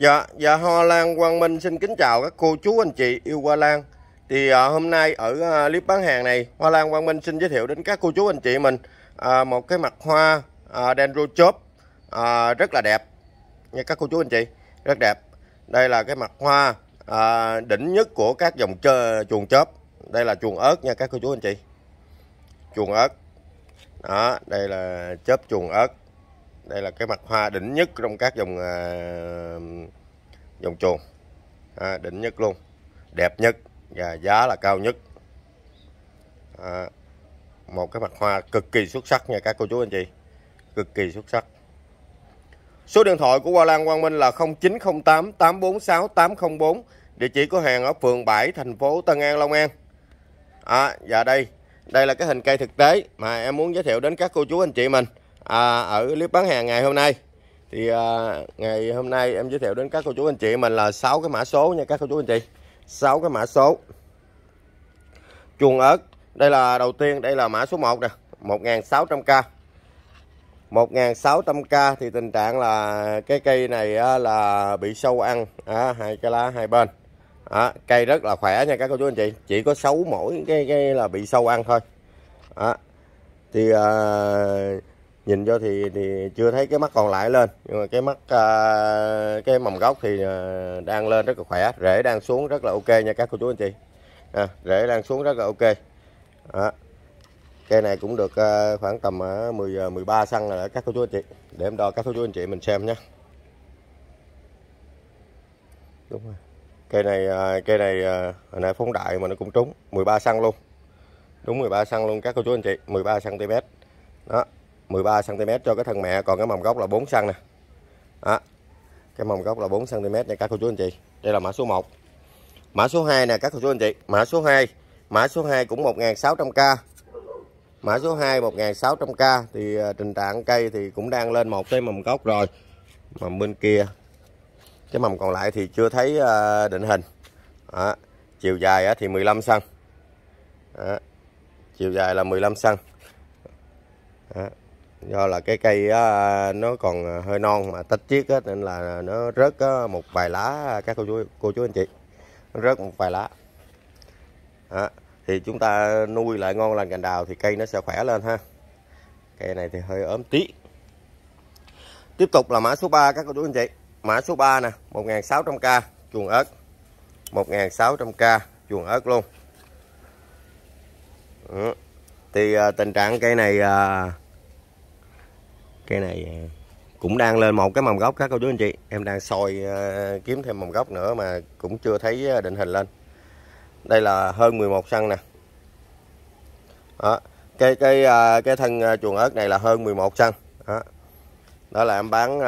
Dạ, dạ Hoa Lan Quang Minh xin kính chào các cô chú anh chị yêu Hoa Lan. Thì à, hôm nay ở à, clip bán hàng này, Hoa Lan Quang Minh xin giới thiệu đến các cô chú anh chị mình à, một cái mặt hoa à, dendro chớp à, rất là đẹp nha các cô chú anh chị, rất đẹp. Đây là cái mặt hoa à, đỉnh nhất của các dòng chơ, chuồng chớp. Đây là chuồng ớt nha các cô chú anh chị. Chuồng ớt. Đó, đây là chớp chuồng ớt đây là cái mặt hoa đỉnh nhất trong các dòng à, dòng chuồng à, đỉnh nhất luôn đẹp nhất và giá là cao nhất à, một cái mặt hoa cực kỳ xuất sắc nha các cô chú anh chị cực kỳ xuất sắc số điện thoại của Hoa Lan Quang Minh là 0908 846 804 địa chỉ của hàng ở phường 7 thành phố Tân An Long An à, và đây đây là cái hình cây thực tế mà em muốn giới thiệu đến các cô chú anh chị mình à, ở clip bán hàng ngày hôm nay thì à, ngày hôm nay em giới thiệu đến các cô chú anh chị mình là 6 cái mã số nha các cô chú anh chị 6 cái mã số chuồng ớt đây là đầu tiên đây là mã số 1 nè 1600k 1600k thì tình trạng là cái cây này là bị sâu ăn à, hai cái lá hai bên à, cây rất là khỏe nha các cô chú anh chị chỉ có xấu mỗi cái, cái là bị sâu ăn thôi à, thì à, nhìn vô thì thì chưa thấy cái mắt còn lại lên nhưng mà cái mắt à, cái mầm gốc thì à, đang lên rất là khỏe rễ đang xuống rất là ok nha các cô chú anh chị à, rễ đang xuống rất là ok đó. cây này cũng được à, khoảng tầm à, 10 13 à, xăng là các cô chú anh chị để em đo các cô chú anh chị mình xem nhé đúng rồi cây này à, cây này à, hồi nãy phóng đại mà nó cũng trúng 13 xăng luôn đúng 13 xăng luôn các cô chú anh chị 13 cm đó 13 cm cho cái thân mẹ còn cái mầm gốc là 4 cm nè đó. cái mầm gốc là 4 cm nha các cô chú anh chị đây là mã số 1 mã số 2 nè các cô chú anh chị mã số 2 mã số 2 cũng 1.600k mã số 2 1.600k thì à, tình trạng cây thì cũng đang lên một cái mầm gốc rồi mầm bên kia cái mầm còn lại thì chưa thấy à, định hình đó. chiều dài thì 15 cm đó. chiều dài là 15 cm đó do là cái cây á, nó còn à, hơi non mà tách chiết á, nên là nó rớt á, một vài lá à, các cô chú cô chú anh chị rớt một vài lá đó. thì chúng ta nuôi lại ngon lành cành đào thì cây nó sẽ khỏe lên ha cây này thì hơi ốm tí tiếp tục là mã số 3 các cô chú anh chị mã số 3 nè 1.600k chuồng ớt 1.600k chuồng ớt luôn ừ. thì à, tình trạng cây này à, cây này à, cũng đang lên một cái mầm gốc các cô chú anh chị em đang soi à, kiếm thêm mầm gốc nữa mà cũng chưa thấy à, định hình lên đây là hơn 11 xăng nè đó. cái cái cái thân chuồng ớt này là hơn 11 xăng đó. đó là em bán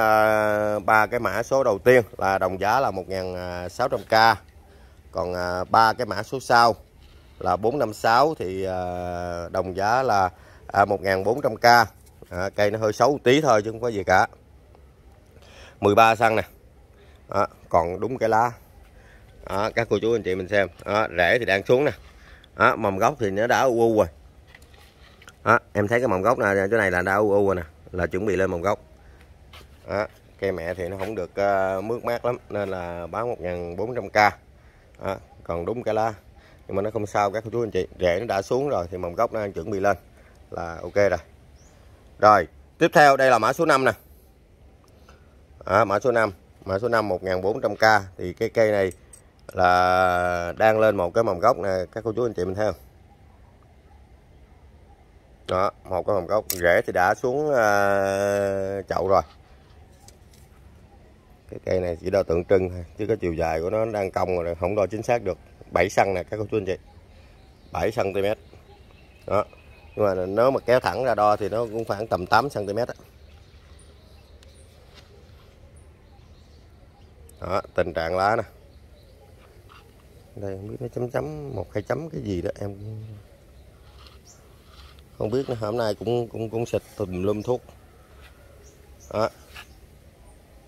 ba cái mã số đầu tiên là đồng giá là 1.600k còn ba cái mã số sau là 456 thì đồng giá là 1.400k à, cây nó hơi xấu tí thôi chứ không có gì cả 13 xăng nè à, còn đúng cái lá à, các cô chú anh chị mình xem à, rễ thì đang xuống nè à, mầm gốc thì nó đã u u rồi à, em thấy cái mầm gốc này chỗ này là đã u u rồi nè là chuẩn bị lên mầm gốc à, cây mẹ thì nó không được uh, mướt mát lắm nên là bán 1.400k à, còn đúng cái lá nhưng mà nó không sao các cô chú anh chị rễ nó đã xuống rồi thì mầm gốc nó đang chuẩn bị lên là ok rồi rồi, tiếp theo đây là mã số 5 nè. À, mã số 5, mã số 5 1400k thì cái cây này là đang lên một cái mầm gốc nè các cô chú anh chị mình thấy không? Đó, một cái mầm gốc rễ thì đã xuống à, chậu rồi. Cái cây này chỉ đo tượng trưng thôi chứ cái chiều dài của nó đang cong rồi không đo chính xác được. 7 xăng nè các cô chú anh chị. 7 cm. Đó, nhưng mà nếu mà kéo thẳng ra đo thì nó cũng khoảng tầm 8 cm đó. tình trạng lá nè đây không biết nó chấm chấm một hai chấm cái gì đó em không biết nữa. hôm nay cũng cũng cũng xịt tùm lum thuốc đó.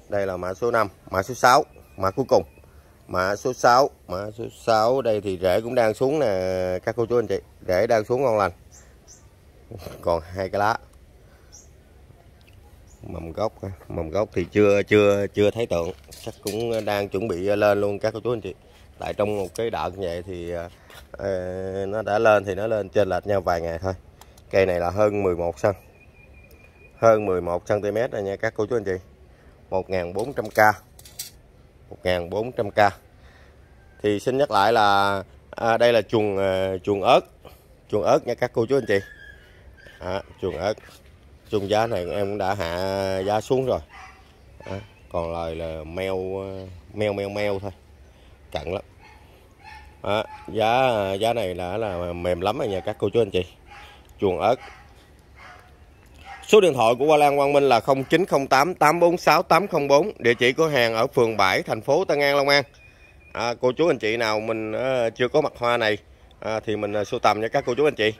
đây là mã số 5 mã số 6 mã cuối cùng mã số 6 mã số 6 đây thì rễ cũng đang xuống nè các cô chú anh chị rễ đang xuống ngon lành còn hai cái lá mầm gốc mầm gốc thì chưa chưa chưa thấy tượng chắc cũng đang chuẩn bị lên luôn các cô chú anh chị tại trong một cái đợt vậy thì ờ, nó đã lên thì nó lên trên lệch nhau vài ngày thôi cây này là hơn 11 cm hơn 11 cm rồi nha các cô chú anh chị 1400k 1400k thì xin nhắc lại là à, đây là chuồng ờ, chuồng ớt chuồng ớt nha các cô chú anh chị à, chuồng ớt chung giá này em cũng đã hạ giá xuống rồi à, còn lại là meo meo meo meo thôi cặn lắm à, giá giá này đã là mềm lắm rồi nha các cô chú anh chị chuồng ớt Số điện thoại của Hoa Lan Quang Minh là 0908 846 804, địa chỉ cửa hàng ở phường 7, thành phố Tân An, Long An. À, cô chú anh chị nào mình ờ, chưa có mặt hoa này uh, thì mình ờ, sưu tầm cho các cô chú anh chị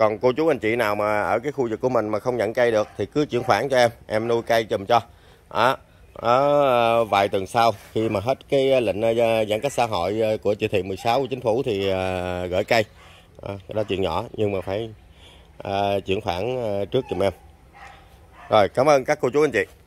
còn cô chú anh chị nào mà ở cái khu vực của mình mà không nhận cây được thì cứ chuyển khoản cho em em nuôi cây chùm cho đó đó, vài tuần sau khi mà hết cái lệnh ờ, giãn cách xã hội ờ, của chỉ thị 16 của chính phủ thì ờ, gửi cây à, đó chuyện nhỏ nhưng mà phải chuyển khoản trước dùm em rồi cảm ơn các cô chú anh chị